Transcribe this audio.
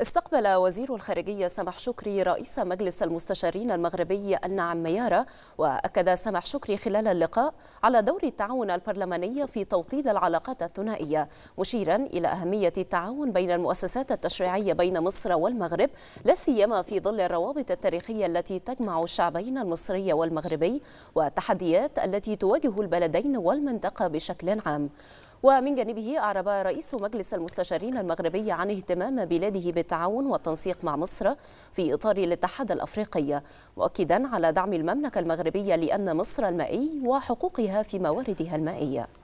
استقبل وزير الخارجية سمح شكري رئيس مجلس المستشارين المغربي النعم ميارة وأكد سمح شكري خلال اللقاء على دور التعاون البرلماني في توطيد العلاقات الثنائية مشيرا إلى أهمية التعاون بين المؤسسات التشريعية بين مصر والمغرب لا سيما في ظل الروابط التاريخية التي تجمع الشعبين المصري والمغربي والتحديات التي تواجه البلدين والمنطقة بشكل عام ومن جانبه أعرب رئيس مجلس المستشارين المغربي عن اهتمام بلاده بالتعاون والتنسيق مع مصر في إطار الاتحاد الأفريقي مؤكدا على دعم المملكة المغربية لأن مصر المائي وحقوقها في مواردها المائية